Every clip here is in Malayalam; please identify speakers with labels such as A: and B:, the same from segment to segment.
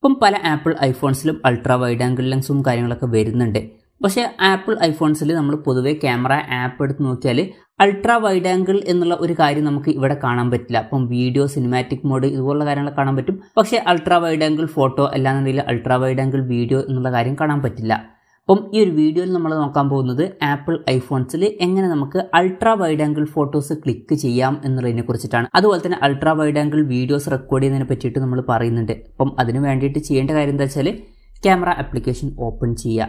A: ഇപ്പം പല ആപ്പിൾ ഐഫോൺസിലും അൾട്രാ വൈഡ് ആംഗിൾ ലെൻസും കാര്യങ്ങളൊക്കെ വരുന്നുണ്ട് പക്ഷേ ആപ്പിൾ ഐഫോൺസിൽ നമ്മൾ പൊതുവേ ക്യാമറ ആപ്പ് എടുത്ത് നോക്കിയാൽ അൾട്രാ വൈഡ് ആംഗിൾ എന്നുള്ള ഒരു കാര്യം നമുക്ക് ഇവിടെ കാണാൻ പറ്റില്ല അപ്പം വീഡിയോ സിനിമാറ്റിക് മോഡ് ഇതുപോലുള്ള കാര്യങ്ങളൊക്കെ കാണാൻ പറ്റും പക്ഷേ അൾട്രാ വൈഡ് ആംഗിൾ ഫോട്ടോ അല്ലാന്നുണ്ടെങ്കിൽ അൾട്രാ വൈഡ് ആംഗിൾ വീഡിയോ എന്നുള്ള കാര്യം കാണാൻ പറ്റില്ല അപ്പം ഈ ഒരു വീഡിയോയിൽ നമ്മൾ നോക്കാൻ പോകുന്നത് ആപ്പിൾ ഐഫോൺസിൽ എങ്ങനെ നമുക്ക് ultra wide angle photos click ചെയ്യാം എന്നുള്ളതിനെ കുറിച്ചിട്ടാണ് അതുപോലെ തന്നെ ultra wide angle videos record ചെയ്യുന്നതിനെ പറ്റിയിട്ട് നമ്മൾ പറയുന്നുണ്ട് അപ്പം അതിന് വേണ്ടിയിട്ട് ചെയ്യേണ്ട കാര്യം എന്താ വെച്ചാൽ ക്യാമറ ആപ്ലിക്കേഷൻ ഓപ്പൺ ചെയ്യുക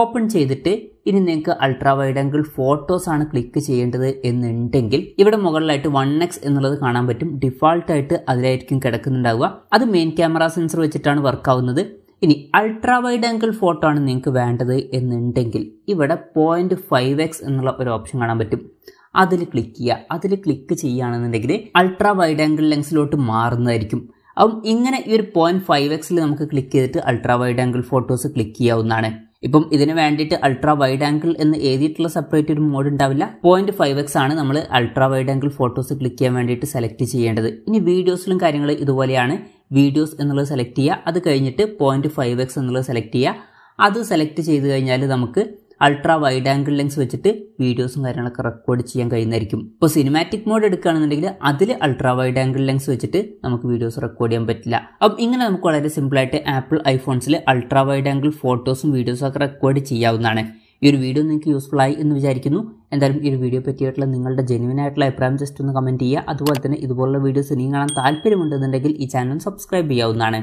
A: ഓപ്പൺ ചെയ്തിട്ട് ഇനി നിങ്ങൾക്ക് അൾട്രാ വൈഡ് ആംഗിൾ ഫോട്ടോസ് ആണ് ക്ലിക്ക് ചെയ്യേണ്ടത് എന്നുണ്ടെങ്കിൽ ഇവിടെ മുകളിലായിട്ട് വൺ എക്സ് എന്നുള്ളത് കാണാൻ പറ്റും ഡിഫാൾട്ടായിട്ട് അതിലായിരിക്കും കിടക്കുന്നുണ്ടാവുക അത് മെയിൻ ക്യാമറ സെൻസർ വെച്ചിട്ടാണ് വർക്ക് ആവുന്നത് ഇനി അൾട്രാ വൈഡ് ആംഗിൾ ഫോട്ടോ ആണ് നിങ്ങൾക്ക് വേണ്ടത് എന്നുണ്ടെങ്കിൽ ഇവിടെ പോയിന്റ് ഫൈവ് എക്സ് എന്നുള്ള ഒരു ഓപ്ഷൻ കാണാൻ പറ്റും അതിൽ ക്ലിക്ക് ചെയ്യുക അതിൽ ക്ലിക്ക് ചെയ്യുകയാണെന്നുണ്ടെങ്കിൽ അൾട്രാ വൈഡ് ആംഗിൾ ലെങ്സിലോട്ട് മാറുന്നതായിരിക്കും അപ്പം ഇങ്ങനെ ഈ ഒരു പോയിന്റ് ഫൈവ് എക്സിൽ നമുക്ക് ക്ലിക്ക് ചെയ്തിട്ട് ultra wide angle photos click ചെയ്യാവുന്നതാണ് ഇപ്പം ഇതിന് വേണ്ടിയിട്ട് അൾട്രാ വൈഡ് ആംഗിൾ എന്ന് എഴുതിയിട്ടുള്ള സെപ്പറേറ്റ് ഒരു മോഡ് ഉണ്ടാവില്ല പോയിന്റ് ഫൈവ് എക്സ് ആണ് നമ്മൾ ultra wide angle photos click ചെയ്യാൻ വേണ്ടിയിട്ട് സെലക്ട് ചെയ്യേണ്ടത് ഇനി വീഡിയോസിലും കാര്യങ്ങൾ ഇതുപോലെയാണ് വീഡിയോസ് എന്നുള്ളത് സെലക്ട് ചെയ്യുക അത് കഴിഞ്ഞിട്ട് പോയിൻറ്റ് ഫൈവ് എക്സ് എന്നുള്ളത് സെലക്ട് ചെയ്യുക അത് സെലക്ട് ചെയ്ത് കഴിഞ്ഞാൽ നമുക്ക് അൾട്രാ വൈഡ് ആംഗിൾ ലെൻസ് വെച്ചിട്ട് വീഡിയോസും കാര്യങ്ങളൊക്കെ റെക്കോർഡ് ചെയ്യാൻ കഴിയുന്നതായിരിക്കും ഇപ്പോൾ സിനിമാറ്റിക് മോഡ് എടുക്കുകയാണെന്നുണ്ടെങ്കിൽ അതിൽ അൾട്രാ വൈഡ് ആംഗിൾ ലെൻസ് വെച്ചിട്ട് നമുക്ക് വീഡിയോസ് റെക്കോർഡ് ചെയ്യാൻ പറ്റില്ല അപ്പം ഇങ്ങനെ നമുക്ക് വളരെ സിമ്പിളായിട്ട് ആപ്പിൾ ഐഫോൺസിൽ അൾട്രാ വൈഡ് ആംഗിൾ ഫോട്ടോസും വീഡിയോസും ഒക്കെ റെക്കോർഡ് ചെയ്യാവുന്നതാണ് ഈ ഒരു വീഡിയോ നിങ്ങൾക്ക് യൂസ്ഫുൾ ആയി എന്ന് വിചാരിക്കുന്നു എന്തായാലും ഈ ഒരു വീഡിയോ പറ്റിയിട്ടുള്ള നിങ്ങളുടെ ജെനുവൻ ആയിട്ടുള്ള അഭിപ്രായം ജസ്റ്റ് ഒന്ന് കമൻറ്റ് ചെയ്യുക അതുപോലെ തന്നെ ഇതുപോലുള്ള വീഡിയോസ് നിങ്ങൾ കാണാൻ താല്പര്യമുണ്ടെന്നുണ്ടെങ്കിൽ ഈ ചാനൽ സബ്സ്ക്രൈബ് ചെയ്യാവുന്നതാണ്